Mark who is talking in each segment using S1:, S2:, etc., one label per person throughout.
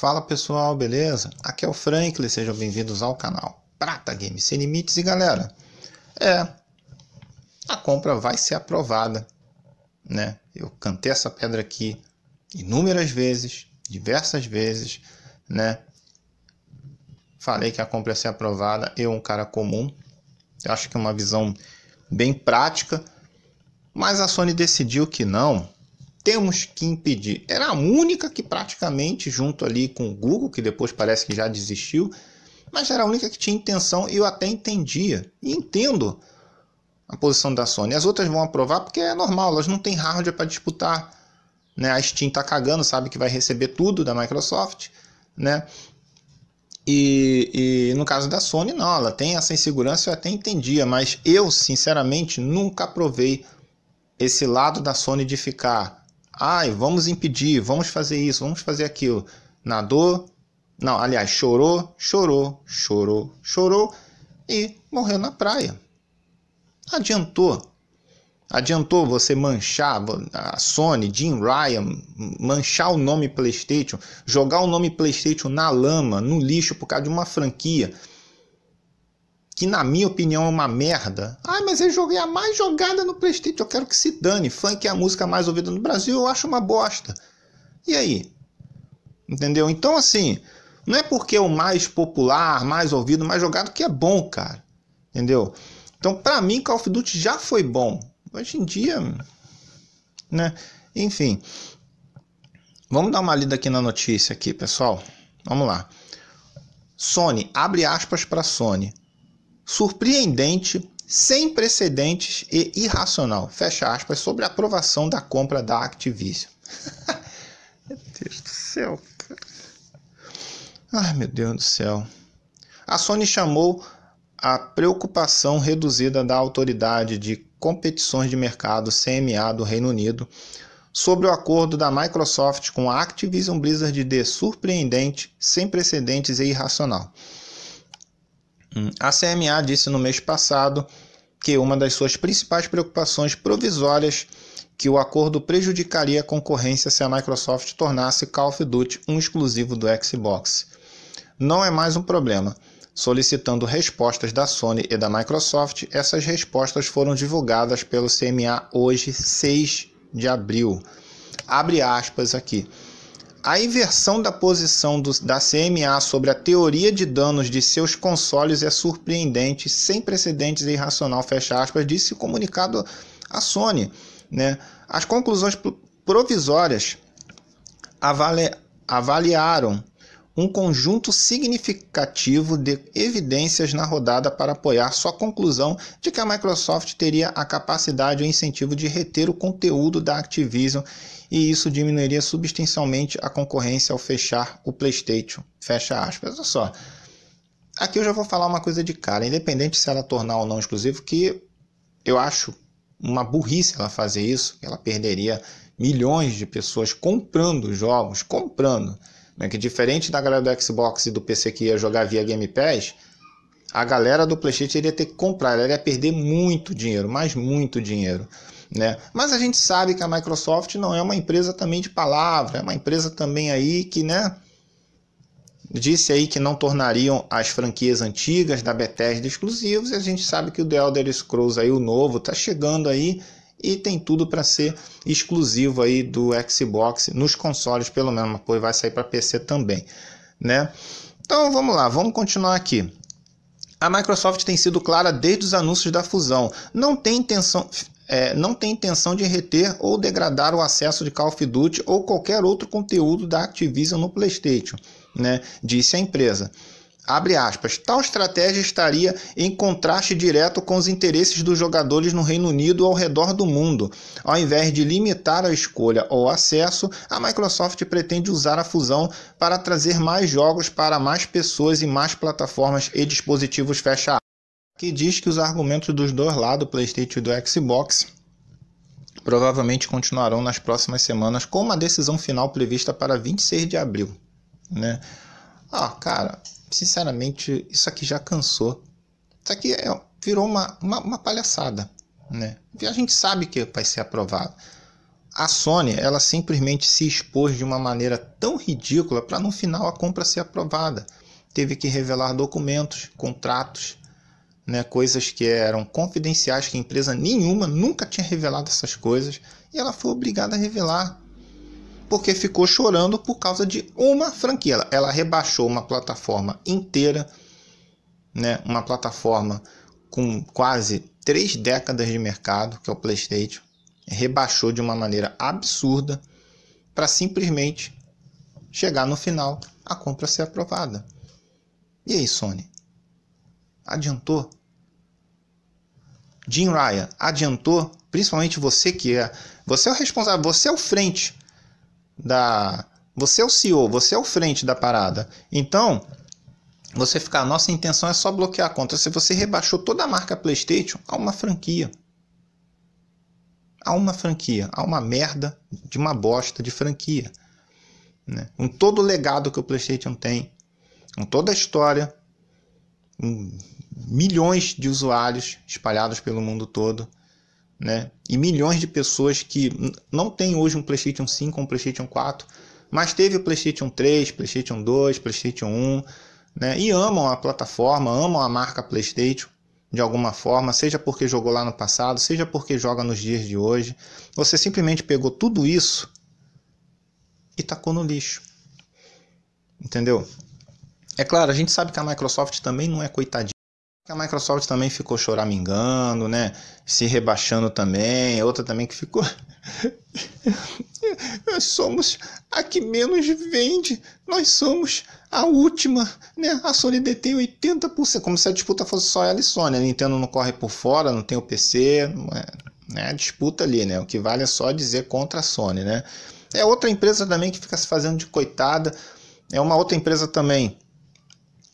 S1: Fala pessoal, beleza? Aqui é o Franklin, sejam bem-vindos ao canal Prata Games Sem Limites. E galera, é, a compra vai ser aprovada, né? Eu cantei essa pedra aqui inúmeras vezes, diversas vezes, né? Falei que a compra ia ser aprovada, eu, um cara comum, acho que é uma visão bem prática, mas a Sony decidiu que não, temos que impedir. Era a única que praticamente, junto ali com o Google, que depois parece que já desistiu, mas era a única que tinha intenção e eu até entendia. E entendo a posição da Sony. As outras vão aprovar porque é normal, elas não têm hardware para disputar. Né? A Steam está cagando, sabe que vai receber tudo da Microsoft. Né? E, e, no caso da Sony, não, ela tem essa insegurança, eu até entendia, mas eu, sinceramente, nunca provei esse lado da Sony de ficar Ai, vamos impedir, vamos fazer isso, vamos fazer aquilo. Nadou, não, aliás, chorou, chorou, chorou, chorou e morreu na praia. Adiantou. Adiantou você manchar a Sony, Jim Ryan, manchar o nome PlayStation, jogar o nome PlayStation na lama, no lixo por causa de uma franquia que na minha opinião é uma merda. Ah, mas eu joguei a mais jogada no PlayStation, eu quero que se dane. Funk é a música mais ouvida no Brasil, eu acho uma bosta. E aí? Entendeu? Então, assim, não é porque é o mais popular, mais ouvido, mais jogado que é bom, cara. Entendeu? Então, para mim, Call of Duty já foi bom. Hoje em dia, né? Enfim. Vamos dar uma lida aqui na notícia aqui, pessoal. Vamos lá. Sony, abre aspas para Sony surpreendente, sem precedentes e irracional, fecha aspas, sobre a aprovação da compra da Activision. meu Deus do céu, cara. Ai, meu Deus do céu. A Sony chamou a preocupação reduzida da autoridade de competições de mercado CMA do Reino Unido sobre o acordo da Microsoft com a Activision Blizzard de surpreendente, sem precedentes e irracional. Hum, a CMA disse no mês passado que uma das suas principais preocupações provisórias que o acordo prejudicaria a concorrência se a Microsoft tornasse Call of Duty um exclusivo do Xbox. Não é mais um problema. Solicitando respostas da Sony e da Microsoft, essas respostas foram divulgadas pelo CMA hoje, 6 de abril. Abre aspas aqui a inversão da posição do, da CMA sobre a teoria de danos de seus consoles é surpreendente, sem precedentes e irracional, fecha aspas, disse o comunicado à Sony. Né? As conclusões provisórias avali, avaliaram um conjunto significativo de evidências na rodada para apoiar sua conclusão de que a Microsoft teria a capacidade ou incentivo de reter o conteúdo da Activision e isso diminuiria substancialmente a concorrência ao fechar o PlayStation. Fecha aspas. Olha só. Aqui eu já vou falar uma coisa de cara, independente se ela tornar ou não exclusivo, que eu acho uma burrice ela fazer isso, ela perderia milhões de pessoas comprando jogos, comprando. Né? Que diferente da galera do Xbox e do PC que ia jogar via Game Pass, a galera do PlayStation iria ter que comprar, ela ia perder muito dinheiro, mas muito dinheiro. Né? Mas a gente sabe que a Microsoft não é uma empresa também de palavra, é uma empresa também aí que, né? Disse aí que não tornariam as franquias antigas da Bethesda exclusivos, e a gente sabe que o The Elder Scrolls aí, o novo, tá chegando aí e tem tudo para ser exclusivo aí do Xbox nos consoles pelo menos, mas vai sair para PC também, né? Então vamos lá, vamos continuar aqui. A Microsoft tem sido clara desde os anúncios da fusão. Não tem intenção, é, não tem intenção de reter ou degradar o acesso de Call of Duty ou qualquer outro conteúdo da Activision no PlayStation, né? disse a empresa. Abre aspas. Tal estratégia estaria em contraste direto com os interesses dos jogadores no Reino Unido ao redor do mundo. Ao invés de limitar a escolha ou acesso, a Microsoft pretende usar a fusão para trazer mais jogos para mais pessoas e mais plataformas e dispositivos. Fecha que diz que os argumentos dos dois lados, do PlayStation e do Xbox, provavelmente continuarão nas próximas semanas com uma decisão final prevista para 26 de abril, né? Ah, cara, sinceramente, isso aqui já cansou. Isso aqui é, virou uma, uma, uma palhaçada. Né? E a gente sabe que vai ser aprovado. A Sony, ela simplesmente se expôs de uma maneira tão ridícula para no final a compra ser aprovada. Teve que revelar documentos, contratos, né, coisas que eram confidenciais, que empresa nenhuma nunca tinha revelado essas coisas, e ela foi obrigada a revelar porque ficou chorando por causa de uma franquia. Ela, ela rebaixou uma plataforma inteira, né? uma plataforma com quase três décadas de mercado, que é o PlayStation, rebaixou de uma maneira absurda para simplesmente chegar no final a compra ser aprovada. E aí, Sony? Adiantou? Jim Ryan, adiantou? Principalmente você que é, você é o responsável, você é o frente da. Você é o CEO, você é o frente da parada. Então, você ficar, nossa intenção é só bloquear a conta. Se você rebaixou toda a marca PlayStation a uma franquia. há uma franquia, a uma merda de uma bosta de franquia. Né? Com todo o legado que o PlayStation tem, com toda a história, com milhões de usuários espalhados pelo mundo todo né? E milhões de pessoas que não têm hoje um PlayStation 5, um PlayStation 4, mas teve o PlayStation 3, PlayStation 2, PlayStation 1, né? E amam a plataforma, amam a marca PlayStation de alguma forma, seja porque jogou lá no passado, seja porque joga nos dias de hoje. Você simplesmente pegou tudo isso e tacou no lixo. Entendeu? É claro, a gente sabe que a Microsoft também não é coitadinha. A Microsoft também ficou choramingando, né? Se rebaixando também. Outra também que ficou. Nós somos a que menos vende. Nós somos a última, né? A Sony detém 80%. Como se a disputa fosse só ela e Sony. A Nintendo não corre por fora, não tem o PC. Não é, né? A disputa ali, né? O que vale é só dizer contra a Sony, né? É outra empresa também que fica se fazendo de coitada. É uma outra empresa também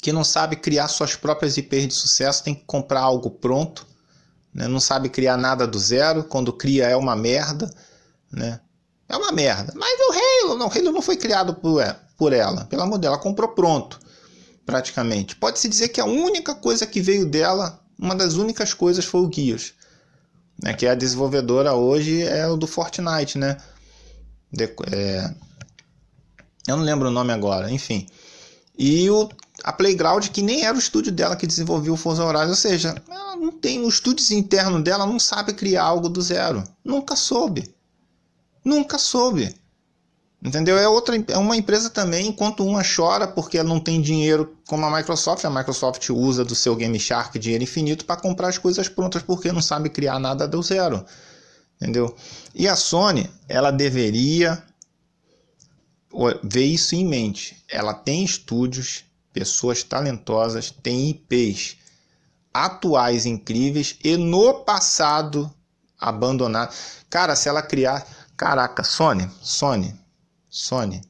S1: que não sabe criar suas próprias IPs de sucesso, tem que comprar algo pronto, né? não sabe criar nada do zero, quando cria é uma merda, né? É uma merda. Mas o Halo, não, o Halo não foi criado por, por ela, pelo amor ela comprou pronto, praticamente. Pode-se dizer que a única coisa que veio dela, uma das únicas coisas foi o Guias, né? que é a desenvolvedora hoje é o do Fortnite, né? De, é... Eu não lembro o nome agora, enfim. E o a Playground, que nem era o estúdio dela que desenvolveu o Forza Horizon, ou seja, ela não tem o estúdio interno dela, não sabe criar algo do zero. Nunca soube. Nunca soube. Entendeu? É outra é uma empresa também, enquanto uma chora porque não tem dinheiro como a Microsoft, a Microsoft usa do seu Game Shark dinheiro infinito para comprar as coisas prontas porque não sabe criar nada do zero. Entendeu? E a Sony, ela deveria ver isso em mente. Ela tem estúdios Pessoas talentosas têm IPs atuais incríveis e no passado abandonado. Cara, se ela criar, caraca, Sony, Sony, Sony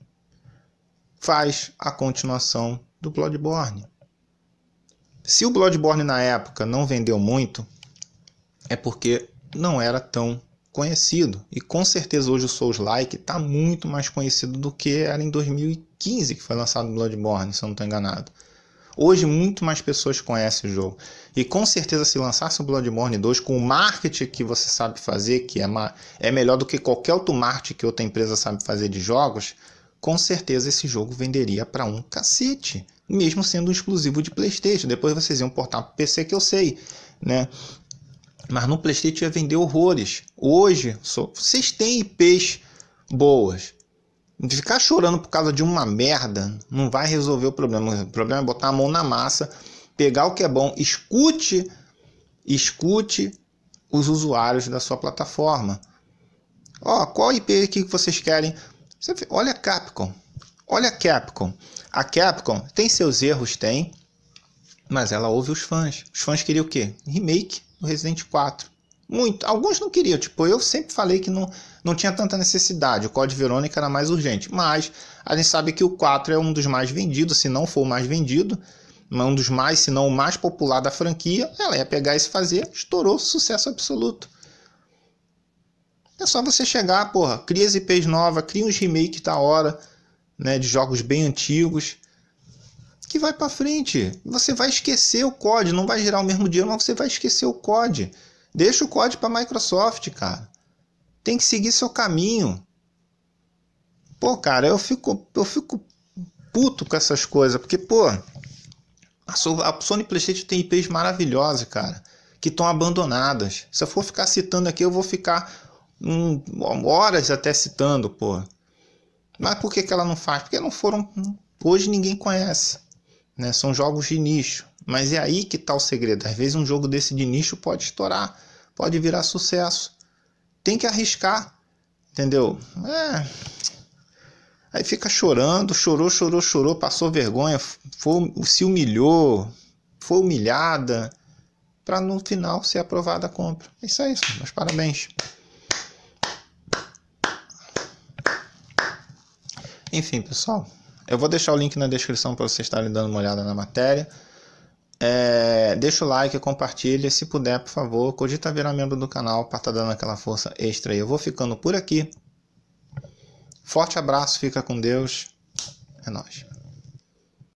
S1: faz a continuação do Bloodborne. Se o Bloodborne na época não vendeu muito, é porque não era tão conhecido. E com certeza hoje o Souls Like está muito mais conhecido do que era em 2015 que foi lançado Bloodborne, se eu não estou enganado. Hoje muito mais pessoas conhecem o jogo. E com certeza se lançasse o Bloodborne 2 com o marketing que você sabe fazer, que é, é melhor do que qualquer outro marketing que outra empresa sabe fazer de jogos, com certeza esse jogo venderia para um cacete, mesmo sendo um exclusivo de PlayStation. Depois vocês iam portar para PC que eu sei, né? Mas no PlayStation ia vender horrores. Hoje, só, vocês têm IPs boas. Ficar chorando por causa de uma merda não vai resolver o problema. O problema é botar a mão na massa, pegar o que é bom, escute, escute os usuários da sua plataforma. Ó, oh, qual IP que vocês querem? Você, olha a Capcom. Olha a Capcom. A Capcom tem seus erros, tem, mas ela ouve os fãs. Os fãs queriam o quê? Remake do Resident 4. Muito. Alguns não queriam, tipo, eu sempre falei que não, não tinha tanta necessidade, o Code Verônica era mais urgente, mas a gente sabe que o 4 é um dos mais vendidos, se não for o mais vendido, um dos mais, se não o mais popular da franquia, ela ia pegar e se fazer, estourou, sucesso absoluto. É só você chegar, porra, cria as IPs nova, cria uns remakes da hora, né, de jogos bem antigos, que vai para frente. Você vai esquecer o COD, não vai gerar o mesmo dinheiro, mas você vai esquecer o COD. Deixa o COD para Microsoft, cara. Tem que seguir seu caminho. Pô, cara, eu fico eu fico puto com essas coisas, porque pô, a Sony PlayStation tem IPs maravilhosas, cara, que estão abandonadas. Se eu for ficar citando aqui, eu vou ficar um horas até citando, pô. Mas por que, que ela não faz? Porque não foram. Hoje ninguém conhece. Né? São jogos de nicho. Mas é aí que está o segredo. Às vezes um jogo desse de nicho pode estourar, pode virar sucesso. Tem que arriscar, entendeu? É... Aí fica chorando, chorou, chorou, chorou, passou vergonha, foi, se humilhou, foi humilhada, para no final ser aprovada a compra. Isso é isso, meus parabéns. Enfim, pessoal, eu vou deixar o link na descrição para vocês estarem dando uma olhada na matéria. É, deixa o like, compartilha, se puder, por favor, cogita virar membro do canal para estar tá dando aquela força extra aí. Eu vou ficando por aqui. Forte abraço, fica com Deus. É nóis.